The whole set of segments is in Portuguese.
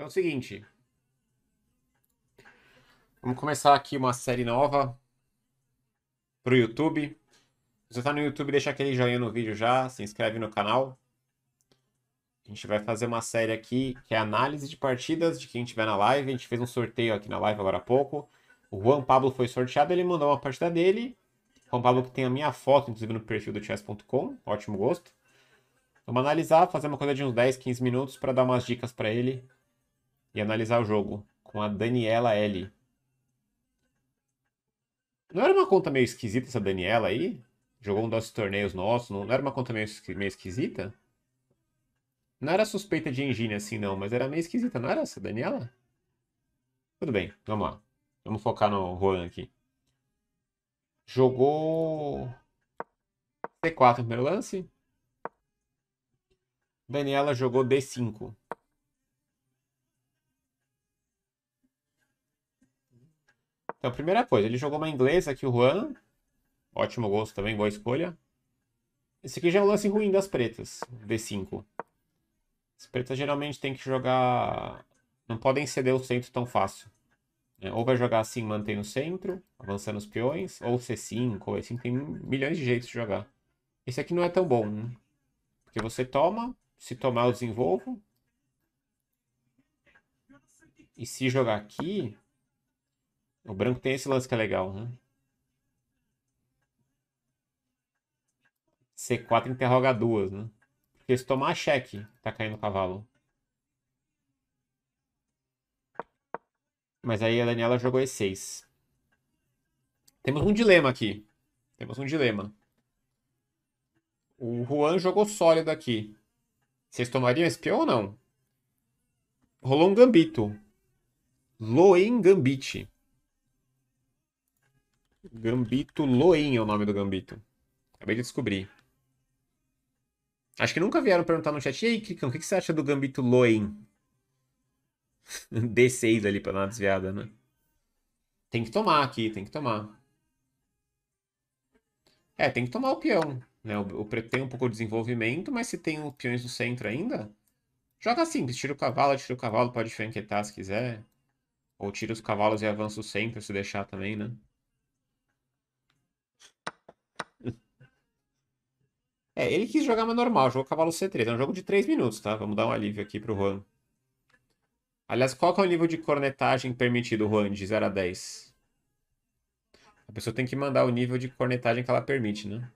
Então é o seguinte. Vamos começar aqui uma série nova pro YouTube. Se você tá no YouTube, deixa aquele joinha no vídeo já, se inscreve no canal. A gente vai fazer uma série aqui que é análise de partidas de quem tiver na live. A gente fez um sorteio aqui na live agora há pouco. O Juan Pablo foi sorteado, ele mandou uma partida dele. Juan Pablo que tem a minha foto, inclusive, no perfil do chess.com. Ótimo gosto. Vamos analisar, fazer uma coisa de uns 10, 15 minutos para dar umas dicas para ele e analisar o jogo com a Daniela L. Não era uma conta meio esquisita essa Daniela aí? Jogou um dos torneios nossos, não, era uma conta meio, meio esquisita? Não era suspeita de engine assim não, mas era meio esquisita, não era essa Daniela? Tudo bem, vamos lá. Vamos focar no Juan aqui. Jogou C4 no primeiro lance. Daniela jogou D5. Então, primeira coisa, ele jogou uma inglesa aqui, o Juan. Ótimo gosto também, boa escolha. Esse aqui já é um lance ruim das pretas, D5. As pretas geralmente tem que jogar... Não podem ceder o centro tão fácil. Né? Ou vai jogar assim, mantendo o centro, avançando os peões, ou C5, ou assim, 5 Tem milhões de jeitos de jogar. Esse aqui não é tão bom, né? Porque você toma, se tomar eu desenvolvo. E se jogar aqui, o branco tem esse lance que é legal, né? C4 interroga duas, né? Porque se tomar cheque, tá caindo o cavalo. Mas aí a Daniela jogou E6. Temos um dilema aqui. Temos um dilema. O Juan jogou sólido aqui. Vocês tomariam esse peão ou não? Rolou um gambito. Loen gambite. Gambito Loin é o nome do gambito. Acabei de descobrir. Acho que nunca vieram perguntar no chat. E aí, Kikão, o que, que você acha do gambito Loin? D6 ali pra dar uma desviada, né? Tem que tomar aqui, tem que tomar. É, tem que tomar o peão. Né? O, o preto tem um pouco de desenvolvimento, mas se tem os peões no centro ainda, joga simples. Tira o cavalo, tira o cavalo, pode franquetar se quiser. Ou tira os cavalos e avança o centro se deixar também, né? É, ele quis jogar mais normal, jogou cavalo C3. É um jogo de 3 minutos, tá? Vamos dar um alívio aqui pro Juan. Aliás, qual que é o nível de cornetagem permitido, Juan, de 0 a 10? A pessoa tem que mandar o nível de cornetagem que ela permite, né?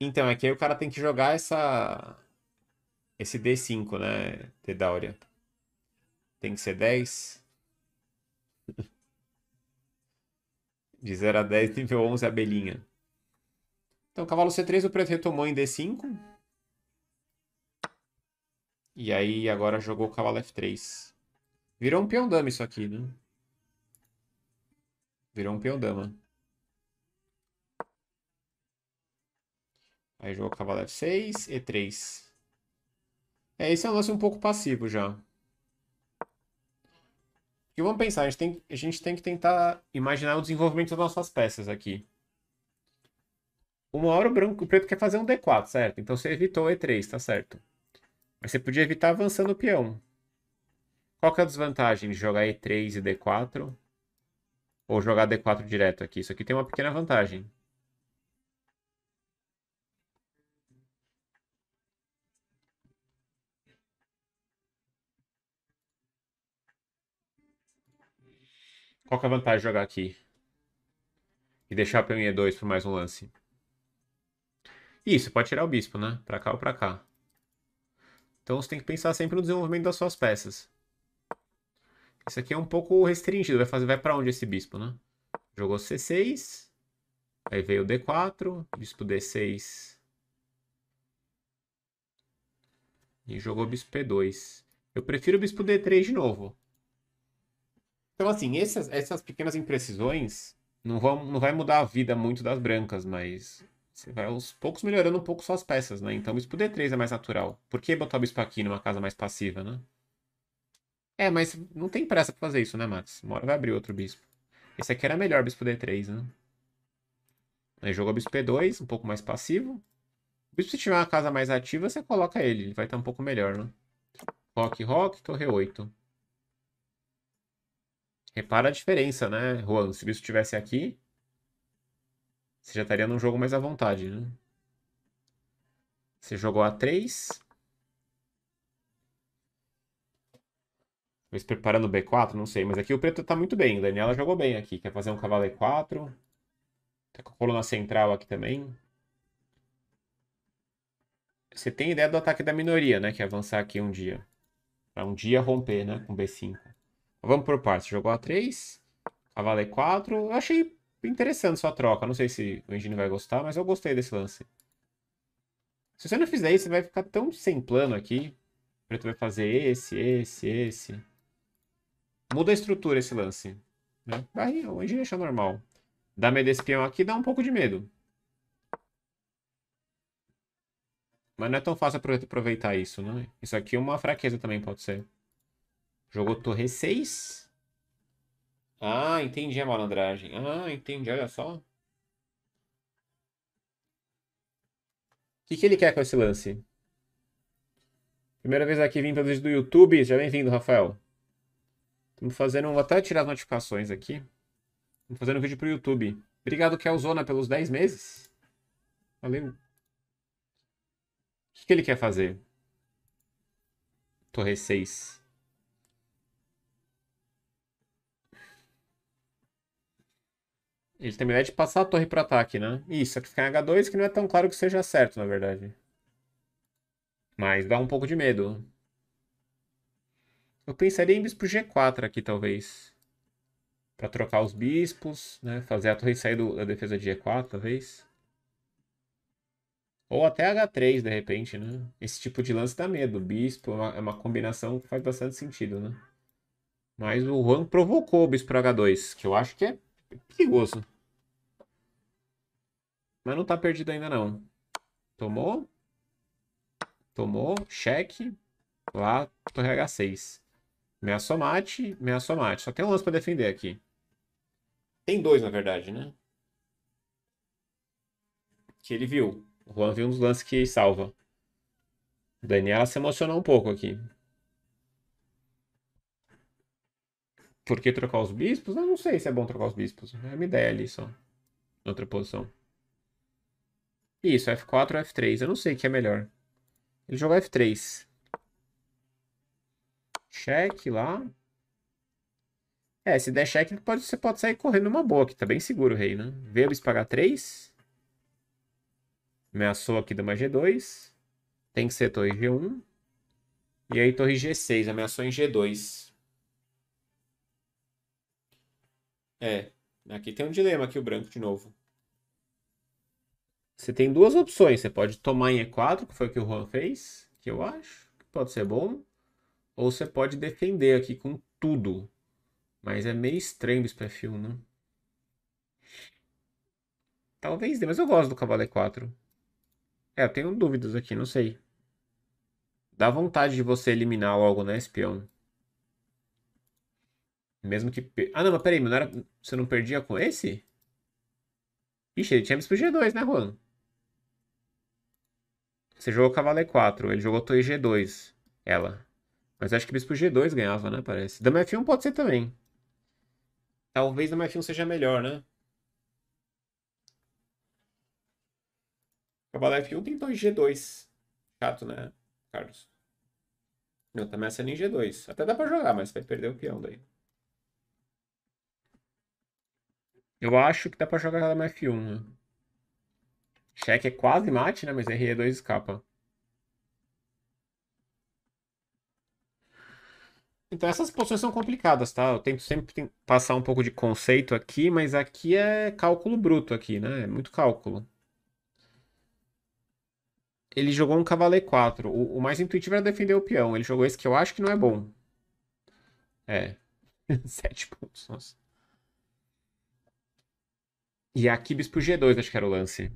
Então, é que aí o cara tem que jogar essa... Esse D5, né, Tedauria? Tem que ser 10... De 0 a 10, nível 11, abelhinha. Então, cavalo C3, o preto retomou em D5. E aí, agora jogou o cavalo F3. Virou um peão dama isso aqui, né? Virou um peão dama. Aí jogou cavalo F6, E3. É, esse é um lance um pouco passivo já. E vamos pensar, a gente, tem, a gente tem que tentar imaginar o desenvolvimento das nossas peças aqui. Uma hora o branco, o preto quer fazer um D4, certo? Então você evitou E3, tá certo? Mas você podia evitar avançando o peão. Qual que é a desvantagem de jogar E3 e D4? Ou jogar D4 direto aqui? Isso aqui tem uma pequena vantagem. Qual que é a vantagem de jogar aqui? E deixar pra E2 por mais um lance. Isso, pode tirar o bispo, né? Pra cá ou pra cá. Então você tem que pensar sempre no desenvolvimento das suas peças. Isso aqui é um pouco restringido. Vai, fazer, vai pra onde esse bispo, né? Jogou C6. Aí veio o D4. Bispo D6. E jogou bispo P2. Eu prefiro o bispo D3 de novo. Então, assim, essas, essas pequenas imprecisões não vão, não vai mudar a vida muito das brancas, mas você vai aos poucos melhorando um pouco suas peças, né? Então o bispo D3 é mais natural. Por que botar o bispo aqui numa casa mais passiva, né? É, mas não tem pressa pra fazer isso, né, Max? Uma hora vai abrir outro bispo. Esse aqui era melhor, bispo D3, né? Aí jogou bispo P2, um pouco mais passivo. O bispo se tiver uma casa mais ativa, você coloca ele. Ele vai estar tá um pouco melhor, né? Rock, rock, torre 8. Repara a diferença, né, Juan? Se isso estivesse aqui, você já estaria num jogo mais à vontade, né? Você jogou a 3. Talvez preparando B4, não sei. Mas aqui o preto tá muito bem. Daniela jogou bem aqui. Quer fazer um cavalo E4. Tá com a coluna central aqui também. Você tem ideia do ataque da minoria, né? Que é avançar aqui um dia. Pra um dia romper, né? Com B5. Vamos por partes. Jogou a 3, cavalo E4. Eu achei interessante sua troca. Não sei se o Engine vai gostar, mas eu gostei desse lance. Se você não fizer isso, você vai ficar tão sem plano aqui. O preto vai fazer esse, esse, esse. Muda a estrutura esse lance. Né? o Engine achou normal. Dar medo desse peão aqui dá um pouco de medo. Mas não é tão fácil aproveitar isso, né? Isso aqui é uma fraqueza também, pode ser. Jogou torre 6. Ah, entendi a malandragem. Ah, entendi, olha só. O que, que ele quer com esse lance? Primeira vez aqui, vim pelo vídeo do YouTube. Seja bem-vindo, Rafael. Estamos fazendo... Vou até tirar as notificações aqui. Estamos fazendo um vídeo pro YouTube. Obrigado, Kelzona, pelos 10 meses. Valeu. O que, que ele quer fazer? Torre 6. Ele tem a habilidade de passar a torre para ataque, né? Isso, sacrificar é em H2, que não é tão claro que seja certo, na verdade. Mas dá um pouco de medo. Eu pensaria em bispo G4 aqui, talvez. para trocar os bispos, né? Fazer a torre sair do, da defesa de G4, talvez. Ou até H3, de repente, né? Esse tipo de lance dá medo. Bispo é uma, é uma combinação que faz bastante sentido, né? Mas o Juan provocou o bispo H2, que eu acho que é perigoso. Mas não tá perdido ainda, não. Tomou. Tomou. Cheque. Lá, torre H6. Meia somate, meia somate. Só tem um lance pra defender aqui. Tem dois, na verdade, né? Que ele viu. O Juan viu dos lances que salva. Daniela se emocionou um pouco aqui. Por que trocar os bispos? Eu ah, não sei se é bom trocar os bispos. É uma ideia ali só. Outra posição. Isso, F4 ou F3. Eu não sei o que é melhor. Ele joga F3. Cheque lá. É, se der cheque, pode, você pode sair correndo numa boa, aqui. tá bem seguro o rei, né? Vê o bispo pagar 3. Ameaçou aqui dama G2. Tem que ser torre G1. E aí torre G6, ameaçou em G2. É. Aqui tem um dilema aqui, o branco de novo. Você tem duas opções. Você pode tomar em E4, que foi o que o Juan fez, que eu acho que pode ser bom. Ou você pode defender aqui com tudo. Mas é meio estranho esse perfil, né? Talvez dê, mas eu gosto do cavalo E4. É, eu tenho dúvidas aqui, não sei. Dá vontade de você eliminar logo, né, espião? Mesmo que... Ah, não, mas peraí, mas não era... você não perdia com esse? Ixi, ele tinha bispo G2, né, Juan? Você jogou cavalo E4, ele jogou torre G2, ela. Mas acho que bispo G2 ganhava, né, parece. Dama F1 pode ser também. Talvez Dama F1 seja melhor, né? Cavalo F1 tem torre G2. Chato, né, Carlos? Não, também tá em G2. Até dá pra jogar, mas vai perder o peão daí. Eu acho que dá pra jogar dama F1. Né? Cheque é quase mate, né? Mas RE2 escapa. Então essas posições são complicadas, tá? Eu tento sempre passar um pouco de conceito aqui, mas aqui é cálculo bruto aqui, né? É muito cálculo. Ele jogou um cavaleiro 4. O, o, mais intuitivo era defender o peão. Ele jogou esse que eu acho que não é bom. É. Sete pontos, nossa. E aqui bispo G2, acho que era o lance.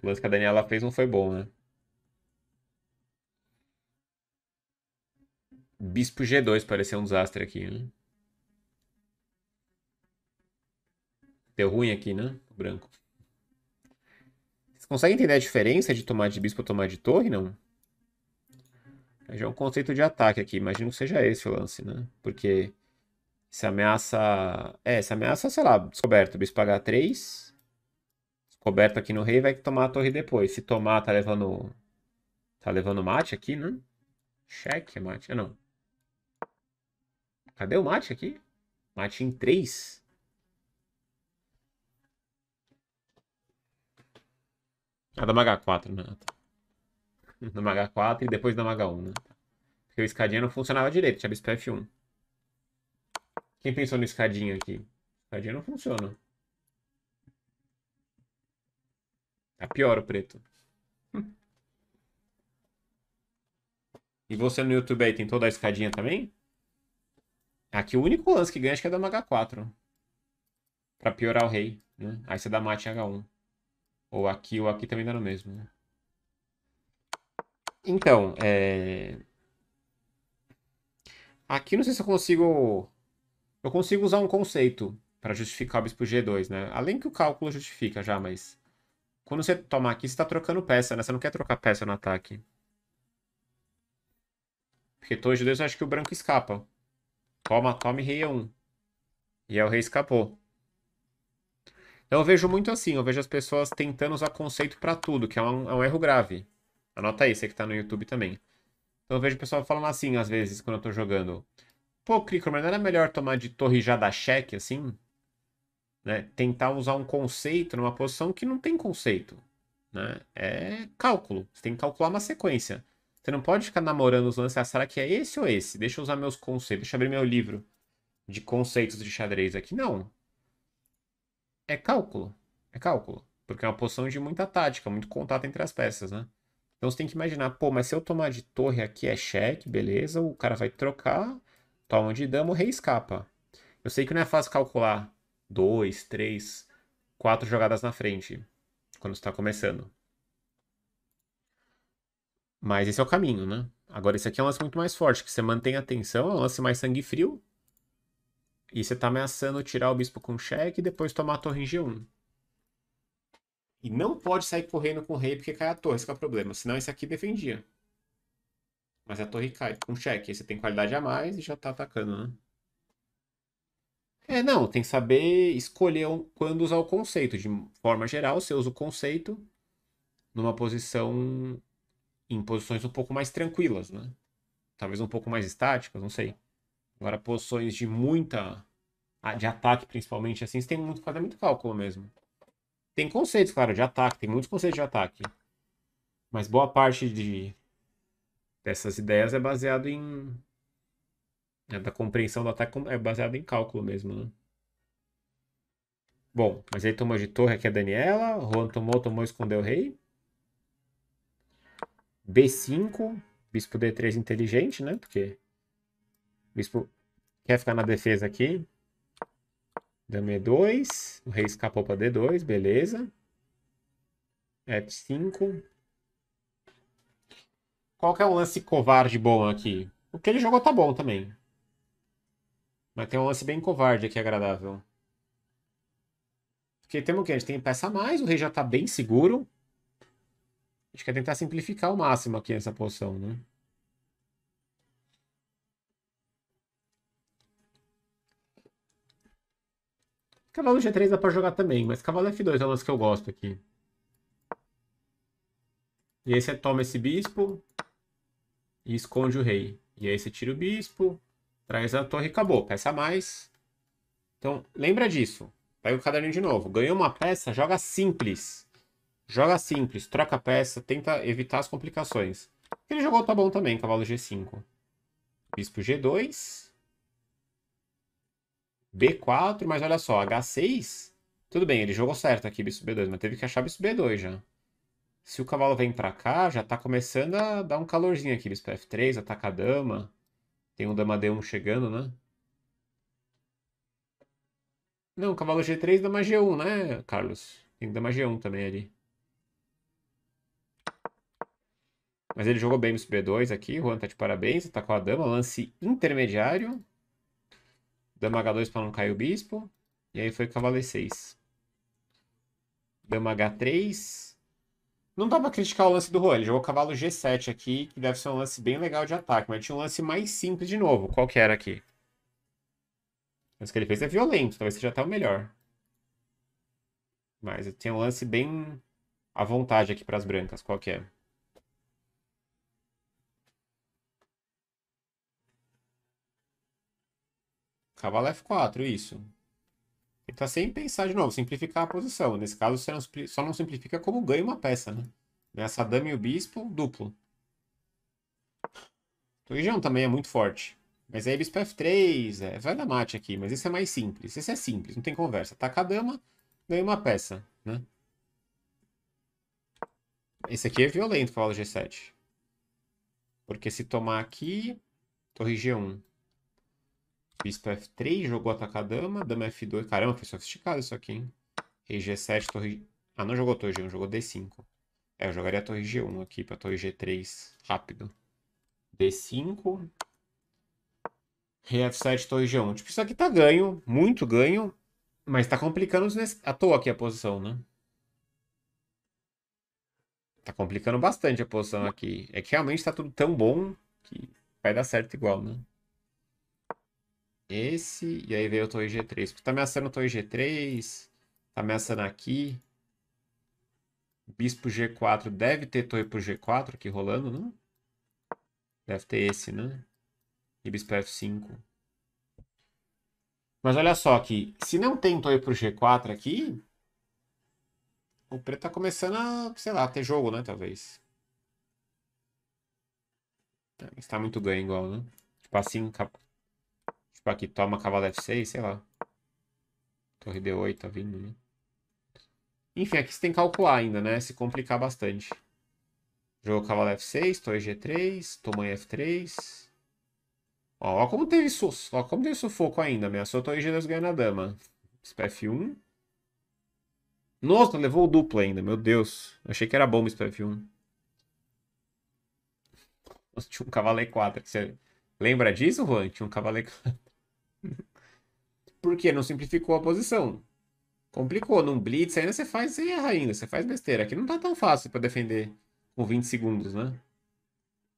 O lance que a Daniela fez não foi bom, né? Bispo G2 pareceu um desastre aqui, né? Deu ruim aqui, né? O branco. Vocês conseguem entender a diferença de tomar de bispo ou tomar de torre, não? Já é um conceito de ataque aqui. Imagino que seja esse o lance, né? Porque se ameaça. É, se ameaça, sei lá, descoberto. bispo h 3. Descoberto aqui no rei, vai tomar a torre depois. Se tomar, tá levando. Tá levando mate aqui, né? Cheque, mate. Ah, não. Cadê o mate aqui? Mate em 3. Ah, dama H4, né? Dama H4 e depois dama H1, né? Porque o escadinha não funcionava direito, tinha bispo F1. Quem pensou no escadinho aqui? Escadinha não funciona. Tá pior o preto. Hum. E você no YouTube aí tem toda a escadinha também? Aqui o único lance que ganha acho que é da H 4. Pra piorar o rei, né? Aí você dá mate H1. Ou aqui ou aqui também dá no mesmo, né? Então, é... Aqui não sei se eu consigo eu consigo usar um conceito para justificar o bispo G2, né? Além que o cálculo justifica já, mas... Quando você tomar aqui, você tá trocando peça, né? Você não quer trocar peça no ataque. Porque torre G2 eu acho que o branco escapa. Toma, tome rei é 1 E aí o rei escapou. Então eu vejo muito assim, eu vejo as pessoas tentando usar conceito para tudo, que é um, é um, erro grave. Anota aí, você que tá no YouTube também. Então eu vejo o pessoal falando assim, às vezes, quando eu tô jogando. Pô, mas não era melhor tomar de torre já da cheque, assim? Né? Tentar usar um conceito numa posição que não tem conceito. Né? É cálculo. Você tem que calcular uma sequência. Você não pode ficar namorando os lances. Ah, será que é esse ou esse? Deixa eu usar meus conceitos. Deixa eu abrir meu livro de conceitos de xadrez aqui. Não. É cálculo. É cálculo. Porque é uma posição de muita tática, muito contato entre as peças, né? Então você tem que imaginar, pô, mas se eu tomar de torre aqui é cheque, beleza, o cara vai trocar, Toma tá um de dama, o rei escapa. Eu sei que não é fácil calcular dois, três, quatro jogadas na frente quando está começando. Mas esse é o caminho, né? Agora, esse aqui é um lance muito mais forte, que você mantém a tensão, é um lance mais sangue frio. E você está ameaçando tirar o bispo com cheque e depois tomar a torre em G1. E não pode sair correndo com o rei porque cai a torre, esse é o problema. Senão esse aqui defendia. Mas a é torre cai com cheque. Aí você tem qualidade a mais e já tá atacando, né? É, não, tem que saber escolher quando usar o conceito. De forma geral, você usa o conceito numa posição. em posições um pouco mais tranquilas, né? Talvez um pouco mais estáticas, não sei. Agora, posições de muita. de ataque, principalmente, assim, você tem muito, fazer muito cálculo mesmo. Tem conceitos, claro, de ataque, tem muitos conceitos de ataque. Mas boa parte de dessas ideias é baseado em. É, da compreensão do ataque é baseado em cálculo mesmo, né? Bom, mas ele tomou de torre aqui a Daniela. Juan tomou, tomou, e escondeu o rei. B5, bispo D3 inteligente, né? Porque o bispo quer ficar na defesa aqui. Dama E2, o rei escapou para D2, beleza. F5, qual que é um lance covarde bom aqui? O que ele jogou tá bom também. Mas tem um lance bem covarde aqui, agradável. Porque temos o que? A gente tem peça a mais, o rei já tá bem seguro. A gente quer tentar simplificar ao máximo aqui essa poção, né? Cavalo G3 dá pra jogar também, mas cavalo F2 é o lance que eu gosto aqui. E aí você toma esse bispo e esconde o rei. E aí você tira o bispo, traz a torre e acabou. Peça mais. Então, lembra disso. Pega o caderninho de novo. Ganhou uma peça, joga simples. Joga simples, troca a peça, tenta evitar as complicações. Ele jogou tá bom também, cavalo G5. Bispo G2. B4, mas olha só, H6. Tudo bem, ele jogou certo aqui, bispo B2, mas teve que achar bispo B2 já. Se o cavalo vem para cá, já tá começando a dar um calorzinho aqui. Bispo F3, ataca a dama. Tem um dama D1 chegando, né? Não, cavalo G3, dama G1, né, Carlos? Tem dama G1 também ali. Mas ele jogou bem no B2 aqui. Juan tá de parabéns. Atacou a dama. Lance intermediário. Dama H2 para não cair o bispo. E aí foi cavalo E6. Dama H3. Não dá pra criticar o lance do Juan. Ele jogou cavalo G7 aqui, que deve ser um lance bem legal de ataque. Mas tinha um lance mais simples de novo. Qual que era aqui? O que ele fez é violento. Talvez seja até o melhor. Mas tinha um lance bem à vontade aqui para as brancas. Qual que é? Cavalo F4, isso tá sem pensar de novo, simplificar a posição. Nesse caso, você não, só não simplifica como ganha uma peça, né? né? Essa dama e o bispo, duplo. g1 também é muito forte. Mas aí bispo f3, é, vai dar mate aqui, mas isso é mais simples. Esse é simples, não tem conversa. Taca tá a dama, ganha uma peça, né? Esse aqui é violento, cavalo g7. Porque se tomar aqui, torre g1. Bispo F3, jogou atacar a dama. Dama F2. Caramba, foi sofisticado isso aqui, hein? Rei G7, é torre... Ah, não jogou torre G1, jogou D5. É, eu jogaria a torre G1 aqui pra torre G3. Rápido. D5. Rei F7, torre G1. Tipo, isso aqui tá ganho. Muito ganho. Mas tá complicando à toa aqui a posição, né? Tá complicando bastante a posição aqui. É que realmente tá tudo tão bom que vai dar certo igual, né? esse, e aí veio o Toy G3. Porque tá ameaçando o Toy G3, tá ameaçando aqui. Bispo G4, deve ter Toy pro G4 aqui rolando, não? Deve ter esse, né? E bispo F5. Mas olha só aqui, se não tem Toy pro G4 aqui, o preto tá começando a, sei lá, ter jogo, né, talvez. Está tá muito ganho igual, né? Tipo assim, Tipo, aqui toma cavalo F6, sei lá. Torre D8 tá vindo, né? Enfim, aqui você tem que calcular ainda, né? Se complicar bastante. Jogo cavalo F6, torre G3, tamanho F3. Ó, ó como teve sus, ó como teve sufoco ainda. Ameaçou torre G2 ganhando na dama. Spf 1. Nossa, levou o duplo ainda, meu Deus. achei que era bom o Spf 1. Nossa, tinha um cavalo E4. Você lembra disso, Juan? Tinha um cavalo E4. Porque não simplificou a posição. Complicou. Num blitz ainda você faz, você erra ainda, você faz besteira. Aqui não tá tão fácil para defender com 20 segundos, né?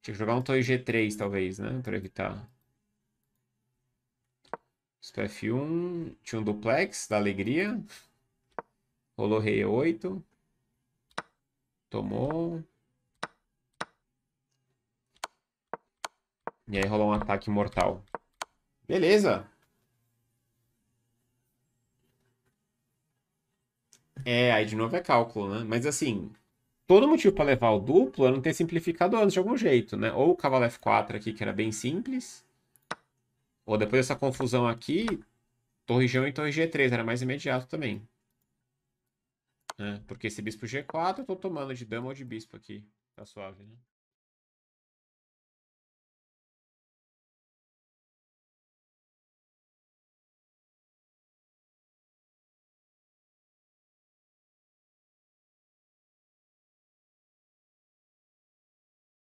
Tinha que jogar um Toy G3, talvez, né? Pra evitar. f 1. Tinha um duplex da alegria. Rolou rei 8. Tomou. E aí rolou um ataque mortal. Beleza! É, aí de novo é cálculo, né? Mas assim, todo motivo para levar o duplo é não ter simplificado antes de algum jeito, né? Ou o cavalo F4 aqui, que era bem simples. Ou depois dessa confusão aqui, torre G1 e torre G3, era mais imediato também. É, porque esse bispo G4 eu tô tomando de dama ou de bispo aqui. Tá suave, né?